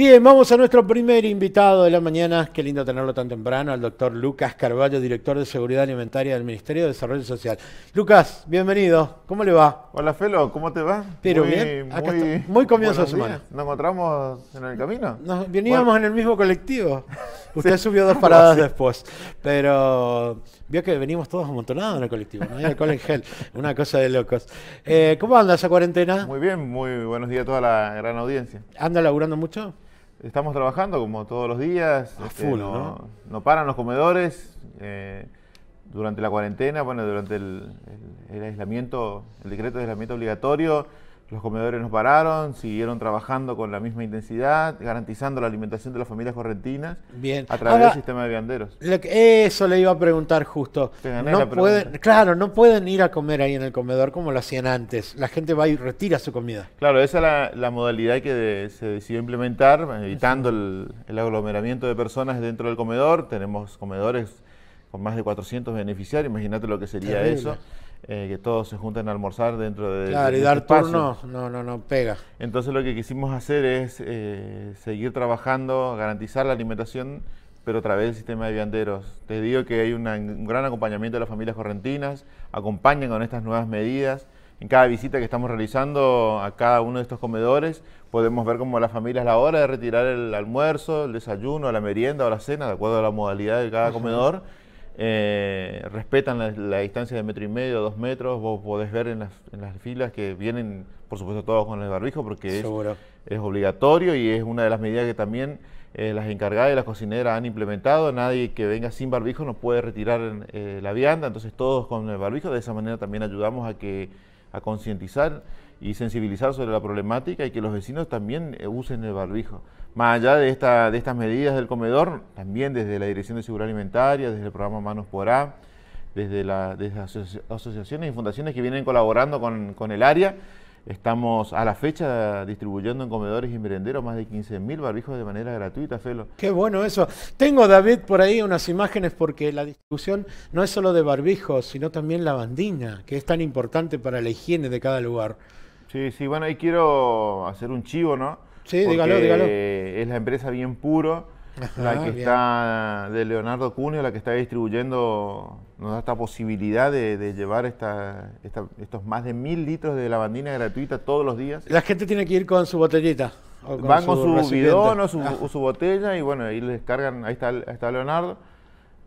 Bien, vamos a nuestro primer invitado de la mañana. Qué lindo tenerlo tan temprano, al doctor Lucas Carballo, director de Seguridad Alimentaria del Ministerio de Desarrollo Social. Lucas, bienvenido. ¿Cómo le va? Hola, Felo, ¿cómo te va? Pero muy, bien, muy, comienzo de semana. ¿Nos encontramos en el camino? Nos veníamos en el mismo colectivo. Usted subió dos paradas después, pero vio que venimos todos amontonados en el colectivo, no hay alcohol en gel, una cosa de locos. Eh, ¿Cómo anda esa cuarentena? Muy bien, muy buenos días a toda la gran audiencia. ¿Anda laburando mucho? Estamos trabajando como todos los días. Este, no, paran los comedores. Eh, durante la cuarentena, bueno, durante el aislamiento, el decreto de aislamiento obligatorio, los comedores nos pararon, siguieron trabajando con la misma intensidad, garantizando la alimentación de las familias correntinas a través del sistema de vianderos. eso le iba a preguntar justo. claro, no pueden ir a comer ahí en el comedor como lo hacían antes. La gente va y retira su comida. Claro, esa es la, modalidad que se decidió implementar, eh, evitando el, aglomeramiento de personas dentro del comedor. Tenemos comedores con más de 400 beneficiarios, imagínate lo que sería eso. Eh, que todos se junten a almorzar dentro de. Claro, y este dar turno, no, no, no, pega. Entonces lo que quisimos hacer es eh, seguir trabajando, garantizar la alimentación, pero a través del sistema de vianderos. Te digo que hay un gran acompañamiento de las familias correntinas, acompañan con estas nuevas medidas. En cada visita que estamos realizando a cada uno de estos comedores, podemos ver cómo las familias a la hora de retirar el almuerzo, el desayuno, la merienda o la cena, de acuerdo a la modalidad de cada comedor eh, respetan la, distancia de metro y medio, dos metros. Vos podés ver en las, filas que vienen, por supuesto, todos con el barbijo porque es, obligatorio y es una de las medidas que también eh, las encargadas y las cocineras han implementado. Nadie que venga sin barbijo no puede retirar eh, la vianda, entonces todos con el barbijo. De esa manera también ayudamos a que a concientizar y sensibilizar sobre la problemática y que los vecinos también eh, usen el barbijo. Más allá de, esta, de estas medidas del comedor, también desde la Dirección de Seguridad Alimentaria, desde el programa Manos por A, desde, las asociaciones y fundaciones que vienen colaborando con, el área, estamos a la fecha distribuyendo en comedores y merenderos más de 15.000 barbijos de manera gratuita, Felo. Qué bueno eso. Tengo, David, por ahí unas imágenes porque la distribución no es solo de barbijos, sino también la bandina, que es tan importante para la higiene de cada lugar. Sí, sí, bueno, ahí quiero hacer un chivo, ¿no? Sí, dígalo, dígalo. Es la empresa Bien Puro, la que está de Leonardo Cunio, la que está distribuyendo, nos da esta posibilidad de, llevar esta, estos más de mil litros de lavandina gratuita todos los días. La gente tiene que ir con su botellita. Van con su bidón o su, botella y bueno, ahí les cargan, ahí está Leonardo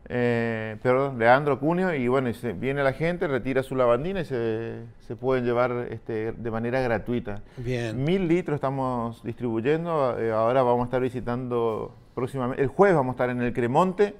eh, perdón, Leandro Cunio, y bueno, viene la gente, retira su lavandina y se, pueden llevar este, de manera gratuita. Bien. Mil litros estamos distribuyendo, eh, ahora vamos a estar visitando próximamente, el jueves vamos a estar en el Cremonte,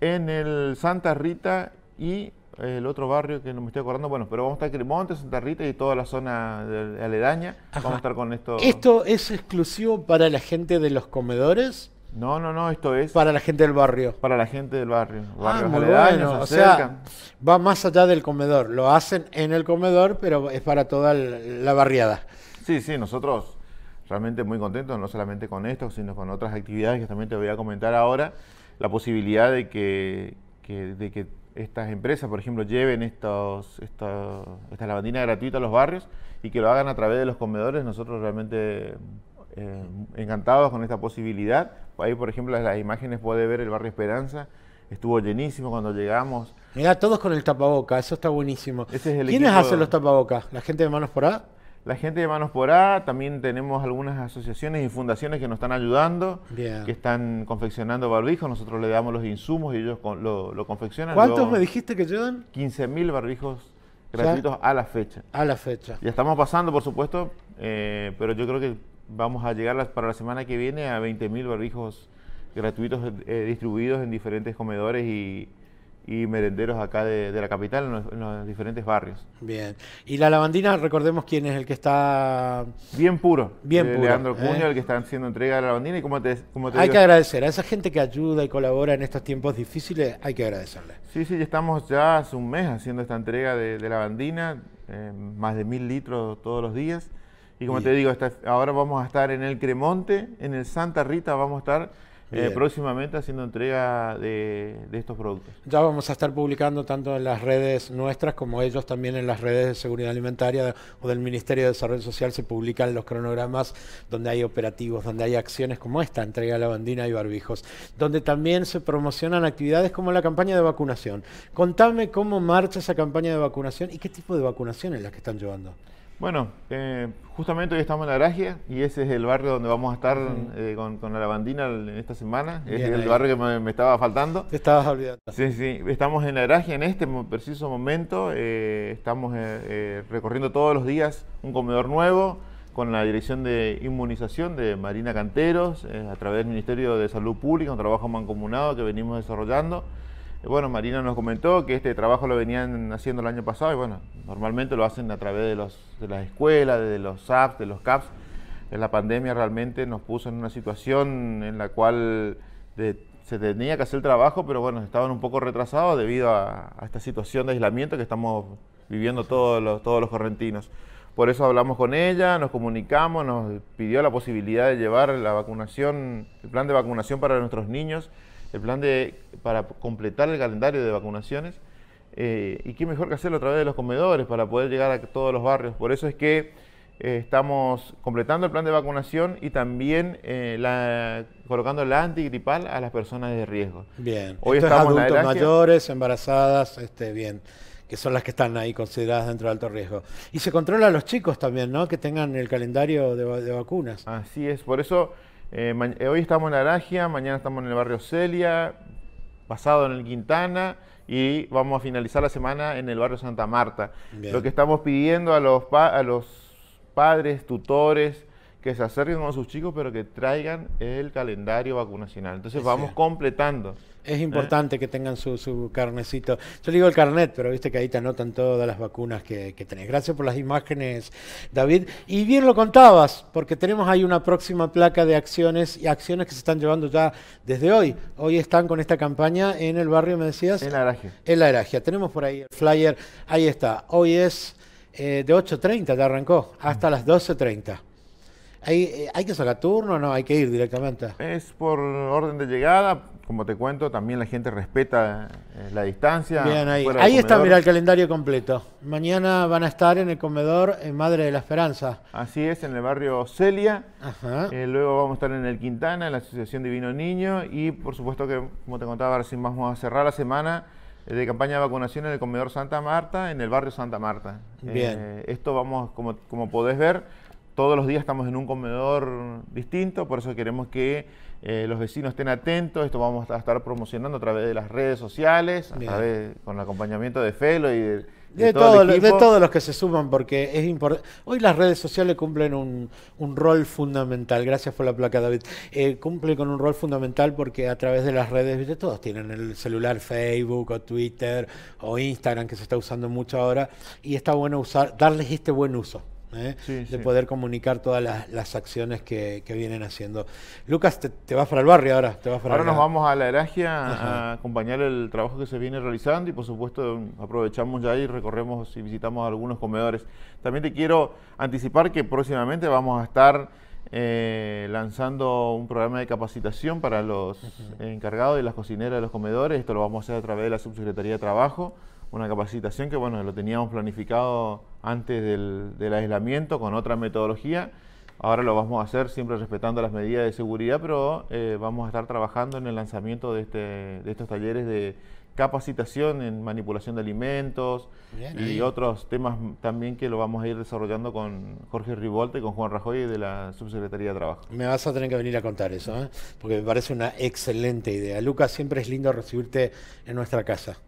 en el Santa Rita y eh, el otro barrio que no me estoy acordando, bueno, pero vamos a estar en Cremonte, Santa Rita y toda la zona de, aledaña, vamos a estar con esto. ¿Esto es exclusivo para la gente de los comedores? No, no, no, esto es. Para la gente del barrio. Para la gente del barrio. Ah, o sea, va más allá del comedor. Lo hacen en el comedor, pero es para toda la barriada. Sí, sí, nosotros realmente muy contentos, no solamente con esto, sino con otras actividades que también te voy a comentar ahora. La posibilidad de que, de que estas empresas, por ejemplo, lleven estos, estas esta lavandina gratuita a los barrios y que lo hagan a través de los comedores. Nosotros realmente eh, encantados con esta posibilidad. Ahí, por ejemplo, las, imágenes puede ver el barrio Esperanza. Estuvo llenísimo cuando llegamos. Mira, todos con el tapaboca, eso está buenísimo. ¿Quiénes hacen los tapabocas? ¿La gente de Manos por A? La gente de Manos por A, también tenemos algunas asociaciones y fundaciones que nos están ayudando, que están confeccionando barbijos. Nosotros le damos los insumos y ellos lo, confeccionan. ¿Cuántos me dijiste que llevan? 15.000 barbijos gratuitos a la fecha. A la fecha. Ya estamos pasando, por supuesto, eh, pero yo creo que vamos a llegar para la semana que viene a 20.000 barrijos gratuitos eh, distribuidos en diferentes comedores y, merenderos acá de, la capital, en los, diferentes barrios. Bien. Y la lavandina, recordemos quién es el que está... Bien puro. Bien eh, puro. Leandro ¿eh? Cuño, el que está haciendo entrega de la lavandina. Y cómo te, como te hay que agradecer. A esa gente que ayuda y colabora en estos tiempos difíciles, hay que agradecerle. Sí, sí, estamos ya hace un mes haciendo esta entrega de, de lavandina, más de mil litros todos los días. Y como te digo, ahora vamos a estar en el Cremonte, en el Santa Rita vamos a estar eh, próximamente haciendo entrega de, estos productos. Ya vamos a estar publicando tanto en las redes nuestras como ellos también en las redes de seguridad alimentaria o del Ministerio de Desarrollo Social se publican los cronogramas donde hay operativos, donde hay acciones como esta, entrega de lavandina y barbijos, donde también se promocionan actividades como la campaña de vacunación. Contame cómo marcha esa campaña de vacunación y qué tipo de vacunación es la que están llevando. Bueno, eh, justamente hoy estamos en La y ese es el barrio donde vamos a estar eh, con, la lavandina esta semana. es el barrio que me, estaba faltando. Te estabas olvidando. Sí, sí. Estamos en La en este preciso momento. Eh, estamos recorriendo todos los días un comedor nuevo con la dirección de inmunización de Marina Canteros a través del Ministerio de Salud Pública, un trabajo mancomunado que venimos desarrollando bueno, Marina nos comentó que este trabajo lo venían haciendo el año pasado y bueno, normalmente lo hacen a través de, las escuelas, de los apps, de los CAPS. La pandemia realmente nos puso en una situación en la cual se tenía que hacer el trabajo, pero bueno, estaban un poco retrasados debido a, esta situación de aislamiento que estamos viviendo todos los, todos los correntinos. Por eso hablamos con ella, nos comunicamos, nos pidió la posibilidad de llevar la vacunación, el plan de vacunación para nuestros niños el plan de, para completar el calendario de vacunaciones. Eh, y qué mejor que hacerlo a través de los comedores para poder llegar a todos los barrios. Por eso es que eh, estamos completando el plan de vacunación y también eh, colocando la antigripal a las personas de riesgo. Bien, hoy adultos mayores, embarazadas, este, bien que son las que están ahí consideradas dentro de alto riesgo. Y se controla a los chicos también, ¿no? Que tengan el calendario de vacunas. Así es, por eso eh, eh, hoy estamos en Aragia, mañana estamos en el barrio Celia, pasado en el Quintana y vamos a finalizar la semana en el barrio Santa Marta. Lo que estamos pidiendo a los padres, tutores, que se acerquen con sus chicos, pero que traigan el calendario vacunacional. Entonces vamos completando. Es importante eh. que tengan su, carnecito. Yo digo el carnet, pero viste que ahí te anotan todas las vacunas que, tenés. Gracias por las imágenes, David. Y bien lo contabas, porque tenemos ahí una próxima placa de acciones y acciones que se están llevando ya desde hoy. Hoy están con esta campaña en el barrio, me decías. En la Aragia. En la Aragia. Tenemos por ahí el flyer. Ahí está. Hoy es eh, de 8.30, ya arrancó, hasta las 12.30. Eh, ¿Hay, que sacar turno o no? ¿Hay que ir directamente? Es por orden de llegada. Como te cuento, también la gente respeta eh, la distancia. Bien, ahí, está, mira, el calendario completo. Mañana van a estar en el comedor Madre de la Esperanza. Así es, en el barrio Celia. Ajá. Eh, luego vamos a estar en el Quintana, en la Asociación Divino Niño. Y por supuesto que, como te contaba, recién vamos a cerrar la semana de campaña de vacunación en el comedor Santa Marta, en el barrio Santa Marta. Bien. esto vamos, como, como podés ver, todos los días estamos en un comedor distinto, por eso queremos que eh, los vecinos estén atentos. Esto vamos a estar promocionando a través de las redes sociales, con el acompañamiento de Felo y de, de, de, de, todos los que se suman, porque es importante. Hoy las redes sociales cumplen un, rol fundamental. Gracias por la placa, David. Eh, cumple con un rol fundamental porque a través de las redes, ¿viste? todos tienen el celular Facebook o Twitter o Instagram, que se está usando mucho ahora, y está bueno usar, darles este buen uso. ¿eh? de poder comunicar todas las, las acciones que, vienen haciendo. Lucas, te, vas para el barrio ahora. Te ahora nos vamos a la Heragia a acompañar el trabajo que se viene realizando y por supuesto aprovechamos ya y recorremos y visitamos algunos comedores. También te quiero anticipar que próximamente vamos a estar... Eh, lanzando un programa de capacitación para los encargados y las cocineras de los comedores. Esto lo vamos a hacer a través de la Subsecretaría de Trabajo una capacitación que bueno, lo teníamos planificado antes del, aislamiento con otra metodología. Ahora lo vamos a hacer siempre respetando las medidas de seguridad, pero eh, vamos a estar trabajando en el lanzamiento de, este, de estos talleres de capacitación en manipulación de alimentos y otros temas también que lo vamos a ir desarrollando con Jorge Rivolta y con Juan Rajoy de la Subsecretaría de Trabajo. Me vas a tener que venir a contar eso, ¿eh? porque me parece una excelente idea. Lucas, siempre es lindo recibirte en nuestra casa.